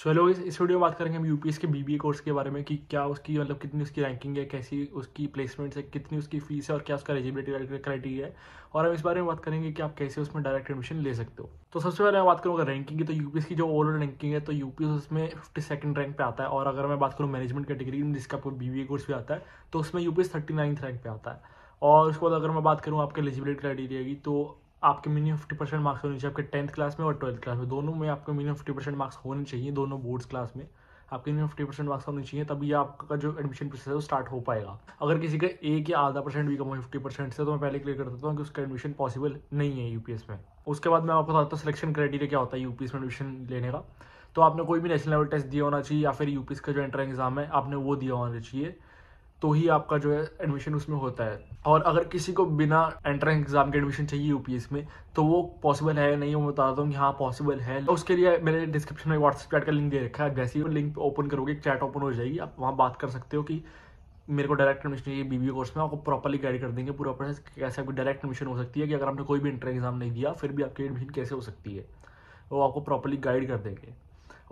So hello इस इस video में बात करेंगे हम यूपीएस के बीबीए कोर्स के बारे में कि क्या उसकी मतलब कितनी उसकी रैंकिंग है कैसी उसकी प्लेसमेंट्स है कितनी उसकी फीस है और क्या उसका एलिजिबिलिटी क्राइटेरिया है और हम इस बारे में बात करेंगे कि आप कैसे उसमें डायरेक्ट एडमिशन ले सकते हो तो सबसे पहले मैं बात करूँगा रैंकिंग की तो एस की जो ओवरऑल रैंकिंग है तो यूपीएस उसमें फिफ्टी सेकंड रैंक पर आता है और अगर मैं बात करूँ मैनेजमेंट कैटेगरी में जिसका बीबीए कोर्स भी आता है तो उसमें यू एस थर्टी रैंक पर आता है और उसके बाद अगर मैं बात करूँ आपके एलिजिबिलिटी क्राइटेरिया की तो आपके मिनिमम फिफ्टी परसेंट मार्क्स होने चाहिए आपके टेंथ क्लास में और ट्वेल्थ क्लास में दोनों में आपके मिनिमम फिफ्टी परसेंट मार्क्स होने चाहिए दोनों बोर्ड्स क्लास में आपके मिनिमम फिफ्टी परसेंट मार्क्स होने चाहिए तभी आपका जो एडमिशन प्रोसेस है वो स्टार्ट हो पाएगा अगर किसी का एक या आधा परसेंट भी कम हो फिफ्टी परसेंट से तो मैं पहले क्लियर कर देता हूँ कि उसका एडमिशन पॉसिबल नहीं है यूपीएस में उसके बाद मैं आपको बताता हूँ सिलेक्शन क्राइटेरिया क्या होता है यूपीएस में एडमिशन लेने का तो आपने कोई भी नेशनल लेवल टेस्ट दिया होना चाहिए या फिर यूपीएस का जो एंट्रेंस एग्जाम है आपने वो दिया होना चाहिए तो ही आपका जो है एडमिशन उसमें होता है और अगर किसी को बिना एंट्रेंस एग्जाम के एडमिशन चाहिए यूपीएस में तो वो पॉसिबल है नहीं मैं बता दूँ कि हाँ पॉसिबल है तो उसके लिए मैंने डिस्क्रिप्शन में व्हाट्सएप चैट का लिंक दे रखा है जैसे ही वो लिंक ओपन करोगे चैट ओपन हो जाएगी आप वहाँ बात कर सकते हो कि मेरे को डायरेक्ट एडमिशन चाहिए बीबीए कोर्स में आपको प्रॉपरली गाइड कर देंगे पूरा प्रोसेस कैसे आपकी डायरेक्ट एडमिशन हो सकती है कि अगर आपने कोई भी एंट्रेंस एग्जाम नहीं दिया फिर भी आपकी एडमिशन कैसे हो सकती है वो आपको प्रॉपरली गाइड कर देंगे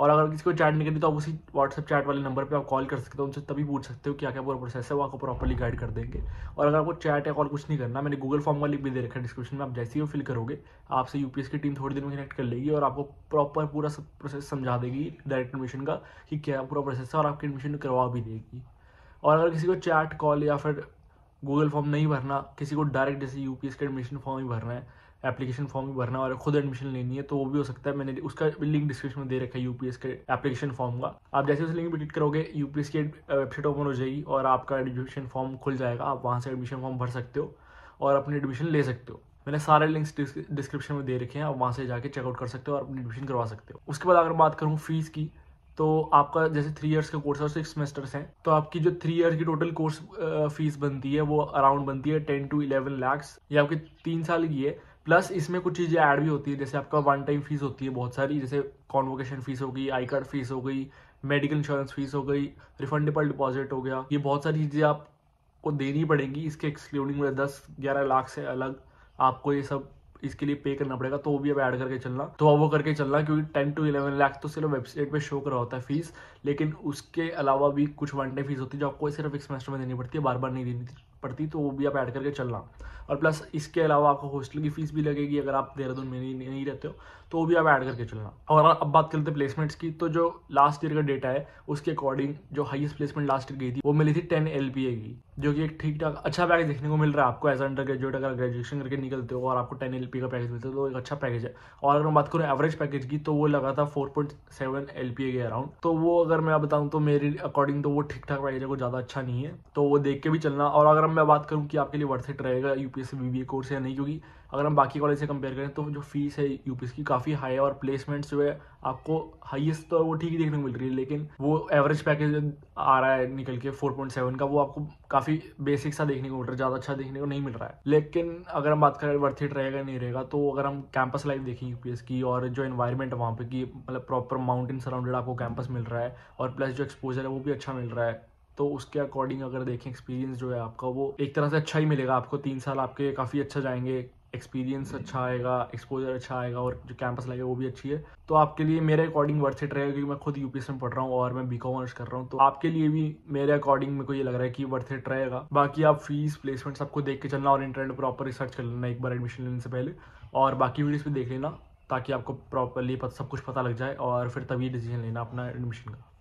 और अगर किसी को चैट नहीं करनी तो आप उसी व्हाट्सअप चैट वाले नंबर पे आप कॉल कर सकते हो उनसे तभी पूछ सकते हो क्या क्या पूरा प्रोसेस है वो आपको प्रॉपरली गाइड कर देंगे और अगर आपको चैट या कॉल कुछ नहीं करना मैंने गूगल फॉर्म का लिंक भी दे रखा है डिस्क्रिप्शन में आप जैसे ही वो फिल करोगे आपसे यूपीएस की टीम थोड़ी देर में कनेक्ट कर लेगी और आपको प्रॉपर पूरा सब प्रोसेस समझा देगी डायरेक्ट एडमिशन का कि क्या पूरा प्रोसेस है और आपकी एडमिशन करवा भी देगी और अगर किसी को चैट कॉल या फिर गूगल फॉर्म नहीं भरना किसी को डायरेक्ट जैसे यूपीएस के एडमिशन फॉर्म ही भरना है एप्लीकेशन फॉर्म भी भरना और खुद एडमिशन लेनी है तो वो भी हो सकता है मैंने उसका लिंक डिस्क्रिप्शन में दे रखा है यूपीएस के एप्लीकेशन फॉर्म का आप जैसे उस लिंक पर क्लिक करोगे यूपीएस की वेबसाइट ओपन हो जाएगी और आपका एडमिशन फॉर्म खुल जाएगा आप वहाँ से एडमिशन फॉर्म भर सकते हो और अपनी एडमिशन ले सकते हो मैंने सारे लिंक्स डिस्क्रिप्शन में दे रखे हैं आप वहाँ से जाकर चेकआउट कर सकते हो और अपनी एडमिशन करवा सकते हो उसके बाद अगर बात करूँ फीस की तो आपका जैसे थ्री इयर्स का कोर्स है और सिक्स सेमेस्टर्स हैं तो आपकी जो थ्री इयर्स की टोटल कोर्स फीस बनती है वो अराउंड बनती है टेन टू इलेवन लैक्स या आपके तीन साल की है प्लस इसमें कुछ चीज़ें ऐड भी होती है जैसे आपका वन टाइम फीस होती है बहुत सारी जैसे कॉन्वोकेशन फीस हो गई आई कार्ड फीस हो गई मेडिकल इंश्योरेंस फीस हो गई रिफंडेबल डिपॉजिट हो गया ये बहुत सारी चीज़ें आपको देनी पड़ेंगी इसके एक्सक्लूडिंग में दस ग्यारह लाख से अलग आपको ये सब इसके लिए पे करना पड़ेगा तो वो भी अब ऐड करके चलना तो अब वो करके चलना क्योंकि टेन टू इलेवन लाख तो सिर्फ वेबसाइट पे शो करा होता है फीस लेकिन उसके अलावा भी कुछ वन टाइम फीस होती है जो आपको सिर्फ एक सेमेस्टर में देनी पड़ती है बार बार नहीं देनी पड़ती तो वो भी आप ऐड करके चलना और प्लस इसके अलावा आपको हॉस्टल की फ़ीस भी लगेगी अगर आप देहरादून में नहीं, नहीं रहते हो तो वो भी आप ऐड करके चलना और अब बात करते हैं प्लेसमेंट्स की तो जो लास्ट ईयर का डेटा है उसके अकॉर्डिंग जो हाईएस्ट प्लेसमेंट लास्ट ईयर गई थी वो मिली थी टेन एल की जो कि एक ठीक ठाक अच्छा पैकेज देखने को मिल रहा है आपको एज अंडर ग्रेजुएट अगर ग्रेजुएशन करके निकलते हो और आपको टेन एल का पैकेज मिलता है तो एक अच्छा पैकेज है और अगर मैं बात करूँ एवरेज पैकेज की तो वो लगा था four point seven L P A के अराउंड तो वो अगर मैं बताऊँ तो मेरे अकॉर्डिंग तो वो ठीक ठाक पैकेज है कुछ ज़्यादा अच्छा नहीं है तो वो देख के भी चलना और अगर मैं बात करूँ कि आपके लिए वर्थ इट रहेगा यू पी एस कोर्स या नहीं क्योंकि अगर हम बाकी कॉलेज से कंपेयर करें तो जो फीस है यू की काफ़ी हाई है और प्लेसमेंट्स जो है आपको हाईएस्ट तो वो ठीक ही देखने को मिल रही है लेकिन वो एवरेज पैकेज आ रहा है निकल के 4.7 का वो आपको काफ़ी बेसिक सा देखने को मिल रहा है ज़्यादा अच्छा देखने को नहीं मिल रहा है लेकिन अगर हम बात करें वर्थ इट रहेगा नहीं रहेगा तो अगर हम कैंपस लाइफ देखें एस की और जो इन्वायरमेंट है वहाँ पर कि मतलब प्रॉपर माउंटेन सराउंडेड आपको कैंपस मिल रहा है और प्लस जो एक्सपोजर है वो भी अच्छा मिल रहा है तो उसके अकॉर्डिंग अगर देखें एक्सपीरियंस जो है आपका वो एक तरह से अच्छा ही मिलेगा आपको तीन साल आपके काफ़ी अच्छा जाएंगे एक्सपीरियंस हम्म। अच्छा आएगा एक्सपोजर अच्छा आएगा और जो कैंपस लगेगा वो भी अच्छी है तो आपके लिए मेरे अकॉर्डिंग वर्थ इट रहेगा क्योंकि मैं खुद यूपीएस में पढ़ रहा हूँ और मैं बी कर रहा हूँ तो आपके लिए भी मेरे अकॉर्डिंग मेरे को ये लग रहा है कि वर्थ इट रहेगा बाकी आप फीस प्लेसमेंट सबको देख के चलना और इंटरनेट प्रॉपर रिसर्च कर लेना एक बार एडमिशन लेने से पहले और बाकी वीडियोज़ भी देख लेना ताकि आपको प्रॉपरली सब कुछ पता लग जाए और फिर तभी डिसीजन लेना अपना एडमिशन का